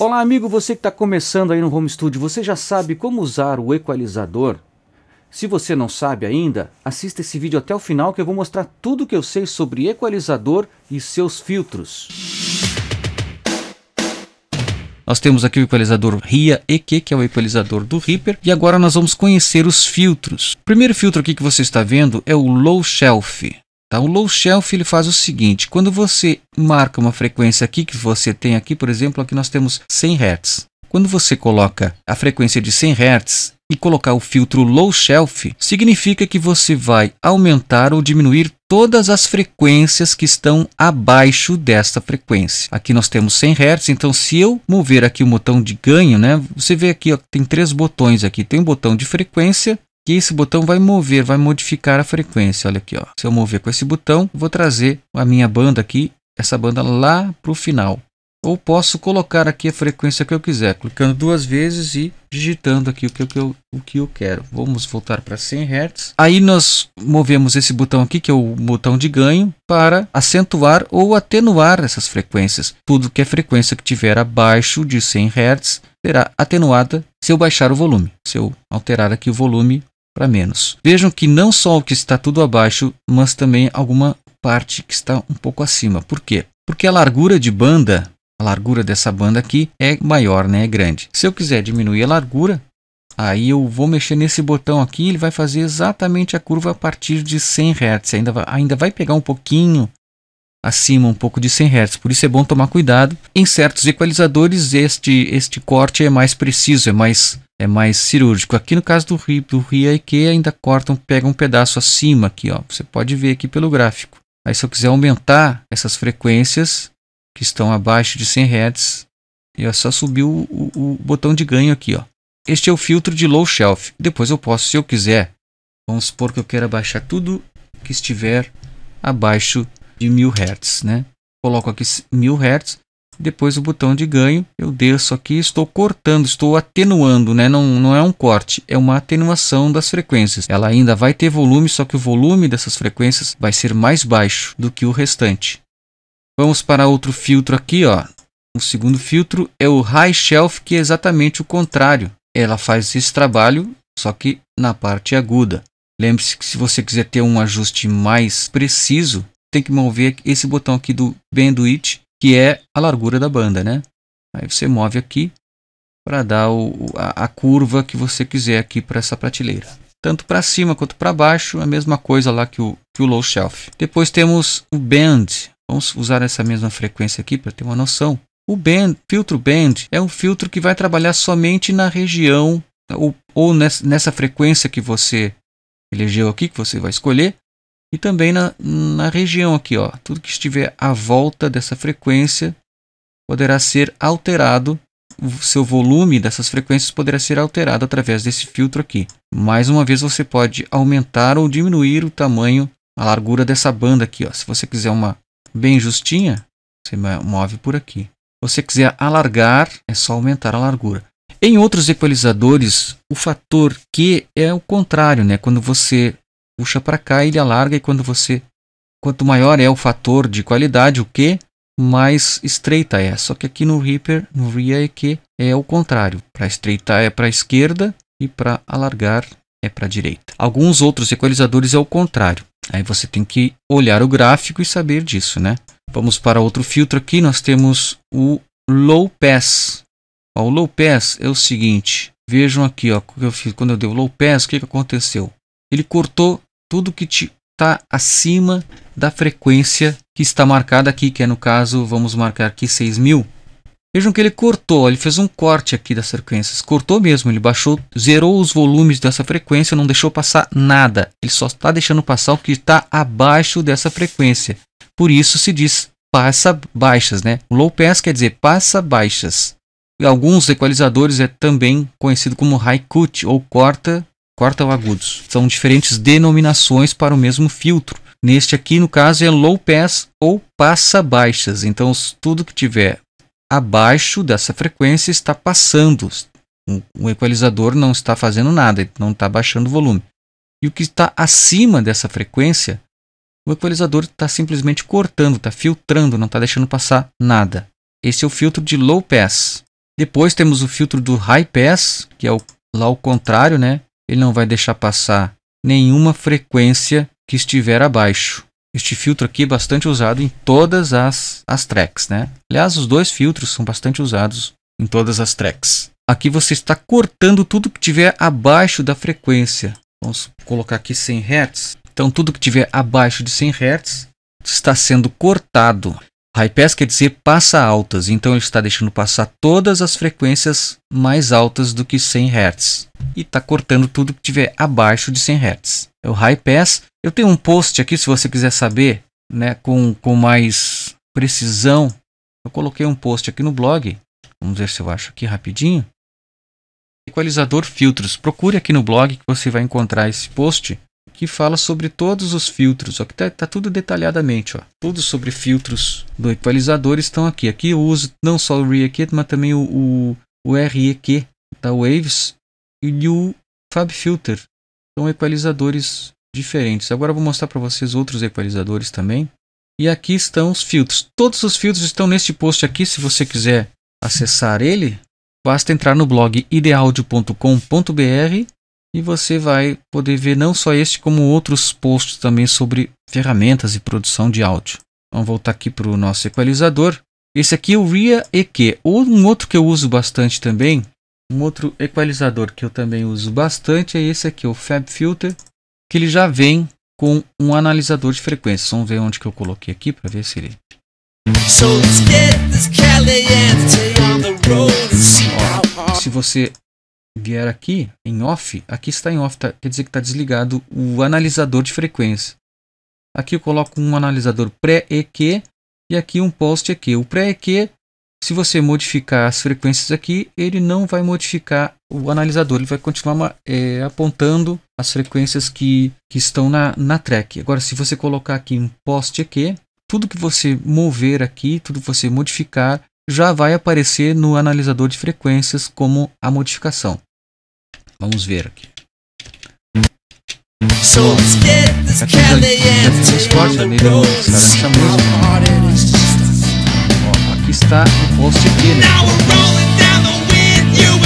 Olá, amigo, você que está começando aí no Home Studio, você já sabe como usar o equalizador? Se você não sabe ainda, assista esse vídeo até o final que eu vou mostrar tudo que eu sei sobre equalizador e seus filtros. Nós temos aqui o equalizador RIA EQ, que é o equalizador do Reaper, e agora nós vamos conhecer os filtros. O primeiro filtro aqui que você está vendo é o Low Shelf. Tá? O low shelf ele faz o seguinte: quando você marca uma frequência aqui que você tem aqui, por exemplo, aqui nós temos 100 Hz. Quando você coloca a frequência de 100 Hz e colocar o filtro low shelf, significa que você vai aumentar ou diminuir todas as frequências que estão abaixo desta frequência. Aqui nós temos 100 Hz, então se eu mover aqui o botão de ganho, né, você vê aqui ó, tem três botões aqui, tem um botão de frequência, que esse botão vai mover, vai modificar a frequência. Olha aqui, ó. se eu mover com esse botão, vou trazer a minha banda aqui, essa banda lá para o final. Ou posso colocar aqui a frequência que eu quiser, clicando duas vezes e digitando aqui o que, o que, eu, o que eu quero. Vamos voltar para 100 Hz. Aí nós movemos esse botão aqui, que é o botão de ganho, para acentuar ou atenuar essas frequências. Tudo que é frequência que tiver abaixo de 100 Hz será atenuada se eu baixar o volume. Se eu alterar aqui o volume, para menos. Vejam que não só o que está tudo abaixo, mas também alguma parte que está um pouco acima. Por quê? Porque a largura de banda, a largura dessa banda aqui é maior, né? é grande. Se eu quiser diminuir a largura, aí eu vou mexer nesse botão aqui, ele vai fazer exatamente a curva a partir de 100 Hz. Ainda vai, ainda vai pegar um pouquinho acima um pouco de 100 Hz, por isso é bom tomar cuidado. Em certos equalizadores este, este corte é mais preciso, é mais, é mais cirúrgico. Aqui no caso do RIA do IQ ainda cortam, pega um pedaço acima aqui, ó. você pode ver aqui pelo gráfico. Aí se eu quiser aumentar essas frequências que estão abaixo de 100 Hz, eu só subir o, o, o botão de ganho aqui. Ó. Este é o filtro de low shelf. Depois eu posso, se eu quiser, vamos supor que eu queira baixar tudo que estiver abaixo de 1000 Hz. Né? Coloco aqui 1000 Hz, depois o botão de ganho, eu desço aqui, estou cortando, estou atenuando, né? não, não é um corte, é uma atenuação das frequências. Ela ainda vai ter volume, só que o volume dessas frequências vai ser mais baixo do que o restante. Vamos para outro filtro aqui, ó. O segundo filtro é o High Shelf, que é exatamente o contrário. Ela faz esse trabalho, só que na parte aguda. Lembre-se que se você quiser ter um ajuste mais preciso, tem que mover esse botão aqui do bandwidth, que é a largura da banda, né? Aí você move aqui para dar o, a, a, curva que você quiser aqui para essa prateleira. Tanto para cima quanto para baixo, a mesma coisa lá que o, que o low shelf. Depois temos o band. Vamos usar essa mesma frequência aqui para ter uma noção. O band, filtro band é um filtro que vai trabalhar somente na região ou, ou nessa, nessa frequência que você elegeu aqui, que você vai escolher, e também na, na região aqui, ó, tudo que estiver à volta dessa frequência poderá ser alterado, o seu volume dessas frequências poderá ser alterado através desse filtro aqui. Mais uma vez você pode aumentar ou diminuir o tamanho, a largura dessa banda aqui, ó. Se você quiser uma bem justinha, você move por aqui. Se você quiser alargar, é só aumentar a largura. Em outros equalizadores, o fator Q é o contrário, né? Quando você puxa para cá, ele alarga e quando você quanto maior é o fator de qualidade, o que mais estreita é. Só que aqui no Reaper, no Ria é que é o contrário. Para estreitar é para a esquerda e para alargar é para a direita. Alguns outros equalizadores é o contrário. Aí você tem que olhar o gráfico e saber disso, né? Vamos para outro filtro aqui, nós temos o Low Pass. Ó, o Low Pass é o seguinte, vejam aqui, ó, quando eu dei o Low Pass, o que, que aconteceu? Ele cortou tudo que está acima da frequência que está marcada aqui, que é no caso, vamos marcar aqui 6000. Vejam que ele cortou, ele fez um corte aqui das frequências, cortou mesmo, ele baixou, zerou os volumes dessa frequência, não deixou passar nada, ele só está deixando passar o que está abaixo dessa frequência. Por isso se diz passa baixas, né? low pass quer dizer passa baixas. E alguns equalizadores é também conhecido como high cut ou corta corta agudos. São diferentes denominações para o mesmo filtro. Neste aqui, no caso, é low pass ou passa baixas. Então, tudo que tiver abaixo dessa frequência está passando. O equalizador não está fazendo nada, não está baixando o volume. E o que está acima dessa frequência, o equalizador está simplesmente cortando, está filtrando, não está deixando passar nada. Esse é o filtro de low pass. Depois temos o filtro do high pass, que é o, lá o contrário, né? ele não vai deixar passar nenhuma frequência que estiver abaixo. Este filtro aqui é bastante usado em todas as, as tracks, né? Aliás, os dois filtros são bastante usados em todas as tracks. Aqui você está cortando tudo que tiver abaixo da frequência. Vamos colocar aqui 100 Hz. Então, tudo que tiver abaixo de 100 Hz está sendo cortado. High pass quer dizer passa altas, então ele está deixando passar todas as frequências mais altas do que 100 Hz e está cortando tudo que tiver abaixo de 100 Hz. É o high pass. Eu tenho um post aqui se você quiser saber, né, com, com mais precisão. Eu coloquei um post aqui no blog. Vamos ver se eu acho aqui rapidinho. Equalizador filtros. Procure aqui no blog que você vai encontrar esse post que fala sobre todos os filtros. Aqui está tá, tudo detalhadamente. Ó. Tudo sobre filtros do equalizador estão aqui. Aqui eu uso não só o ReEQ, mas também o, o, o REQ da tá? Waves e o FabFilter. São equalizadores diferentes. Agora eu vou mostrar para vocês outros equalizadores também. E aqui estão os filtros. Todos os filtros estão neste post aqui. Se você quiser acessar ele, basta entrar no blog ideaudio.com.br e você vai poder ver não só este, como outros posts também sobre ferramentas e produção de áudio. Vamos voltar aqui para o nosso equalizador. Esse aqui é o RIA EQ. um outro que eu uso bastante também, um outro equalizador que eu também uso bastante é esse aqui, o Fab Filter, que ele já vem com um analisador de frequência. Vamos ver onde que eu coloquei aqui para ver se ele. So, se você vier aqui em off, aqui está em off, tá, quer dizer que está desligado o analisador de frequência. Aqui eu coloco um analisador pré-EQ e aqui um post-EQ. O pré-EQ, se você modificar as frequências aqui, ele não vai modificar o analisador, ele vai continuar é, apontando as frequências que, que estão na, na track. Agora, se você colocar aqui um post-EQ, tudo que você mover aqui, tudo que você modificar, já vai aparecer no analisador de frequências como a modificação. Vamos ver aqui. So let's get this tá Exporta tá aqui está o post aqui, né? O post aqui, que eu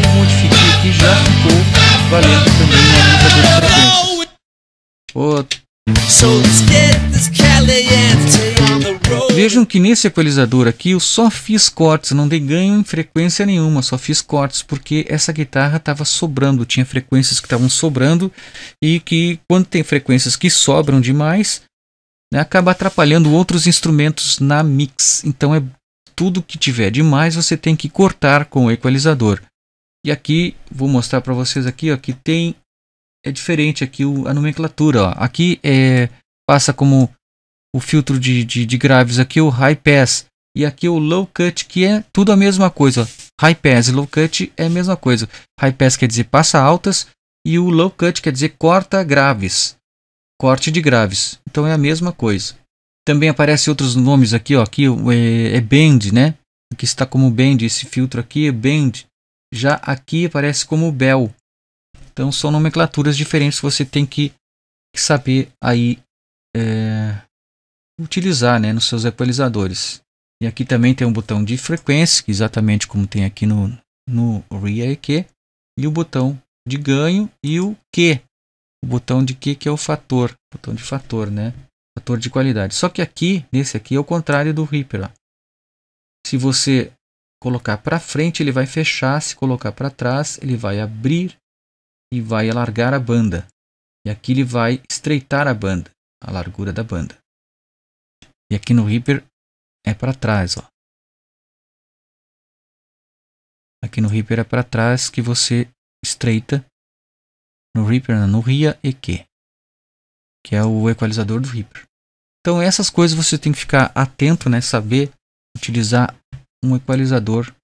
modifiquei aqui já ficou valendo também uma música de frequência. Outra Vejam que nesse equalizador aqui eu só fiz cortes, não dei ganho em frequência nenhuma, só fiz cortes porque essa guitarra estava sobrando, tinha frequências que estavam sobrando e que quando tem frequências que sobram demais, né, acaba atrapalhando outros instrumentos na mix. Então é tudo que tiver demais você tem que cortar com o equalizador. E aqui vou mostrar para vocês aqui, ó, que tem é diferente aqui o, a nomenclatura. Ó. Aqui é, passa como o filtro de, de, de, graves, aqui é o high pass e aqui é o low cut, que é tudo a mesma coisa. Ó. High pass e low cut é a mesma coisa. High pass quer dizer passa altas e o low cut quer dizer corta graves, corte de graves. Então é a mesma coisa. Também aparecem outros nomes aqui, ó. Aqui é, é bend, né? Aqui está como bend, esse filtro aqui é bend. Já aqui aparece como bell. Então são nomenclaturas diferentes que você tem que saber aí é, utilizar né, nos seus equalizadores. E aqui também tem um botão de frequência, é exatamente como tem aqui no, no REQ, e o botão de ganho e o Q. O botão de Q que é o fator, botão de fator, né? Fator de qualidade. Só que aqui, nesse aqui, é o contrário do Reaper. Ó. Se você colocar para frente, ele vai fechar. Se colocar para trás, ele vai abrir e vai alargar a banda. E aqui ele vai estreitar a banda, a largura da banda. E aqui no Reaper é para trás, ó. Aqui no Reaper é para trás que você estreita no Reaper, no RIA EQ, que é o equalizador do Reaper. Então essas coisas você tem que ficar atento, né, saber utilizar um equalizador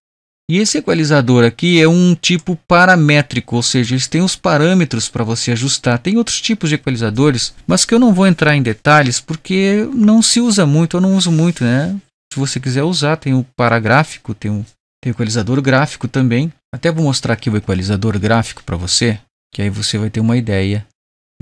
e esse equalizador aqui é um tipo paramétrico, ou seja, eles têm os parâmetros para você ajustar. Tem outros tipos de equalizadores, mas que eu não vou entrar em detalhes porque não se usa muito, eu não uso muito, né? Se você quiser usar, tem o paragráfico, tem o, tem o equalizador gráfico também. Até vou mostrar aqui o equalizador gráfico para você, que aí você vai ter uma ideia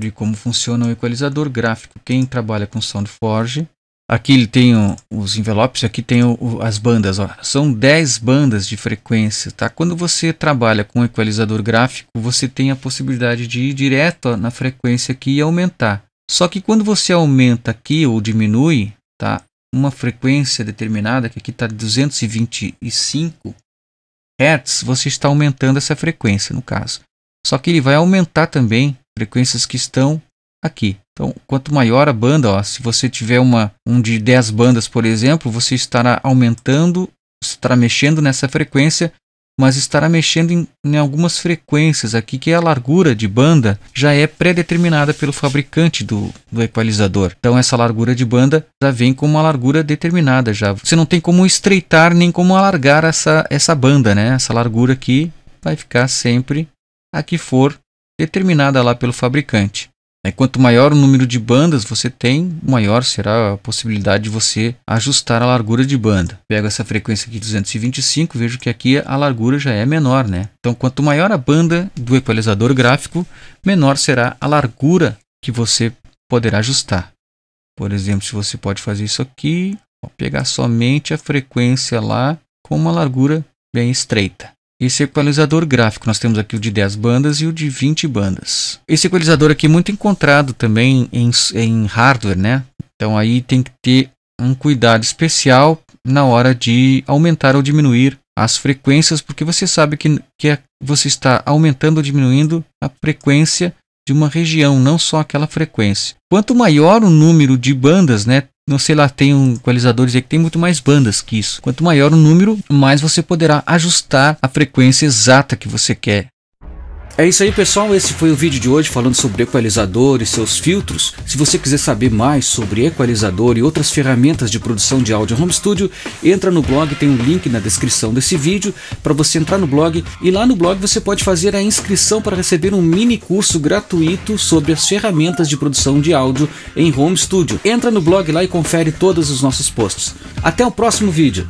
de como funciona o equalizador gráfico. Quem trabalha com SoundForge Aqui ele tem os envelopes, aqui tem as bandas. Ó. São 10 bandas de frequência. Tá? Quando você trabalha com um equalizador gráfico, você tem a possibilidade de ir direto na frequência aqui e aumentar. Só que quando você aumenta aqui ou diminui tá? uma frequência determinada, que aqui está 225 Hz, você está aumentando essa frequência no caso. Só que ele vai aumentar também frequências que estão aqui. Então, quanto maior a banda, ó, se você tiver uma, um de 10 bandas, por exemplo, você estará aumentando, estará mexendo nessa frequência, mas estará mexendo em, em algumas frequências aqui, que a largura de banda já é pré-determinada pelo fabricante do, do equalizador. Então, essa largura de banda já vem com uma largura determinada. já. Você não tem como estreitar nem como alargar essa, essa banda, né? Essa largura aqui vai ficar sempre a que for determinada lá pelo fabricante. Né? Quanto maior o número de bandas você tem, maior será a possibilidade de você ajustar a largura de banda. Pego essa frequência aqui 225, vejo que aqui a largura já é menor, né? Então, quanto maior a banda do equalizador gráfico, menor será a largura que você poderá ajustar. Por exemplo, se você pode fazer isso aqui, pegar somente a frequência lá com uma largura bem estreita. Esse equalizador gráfico, nós temos aqui o de 10 bandas e o de 20 bandas. Esse equalizador aqui é muito encontrado também em, em hardware, né? Então aí tem que ter um cuidado especial na hora de aumentar ou diminuir as frequências, porque você sabe que, que você está aumentando ou diminuindo a frequência de uma região, não só aquela frequência. Quanto maior o número de bandas, né? Não sei lá, tem um equalizadores aí que tem muito mais bandas que isso. Quanto maior o número, mais você poderá ajustar a frequência exata que você quer. É isso aí pessoal, esse foi o vídeo de hoje falando sobre equalizador e seus filtros. Se você quiser saber mais sobre equalizador e outras ferramentas de produção de áudio home studio, entra no blog, tem um link na descrição desse vídeo para você entrar no blog e lá no blog você pode fazer a inscrição para receber um mini curso gratuito sobre as ferramentas de produção de áudio em home studio. Entra no blog lá e confere todos os nossos posts. Até o próximo vídeo.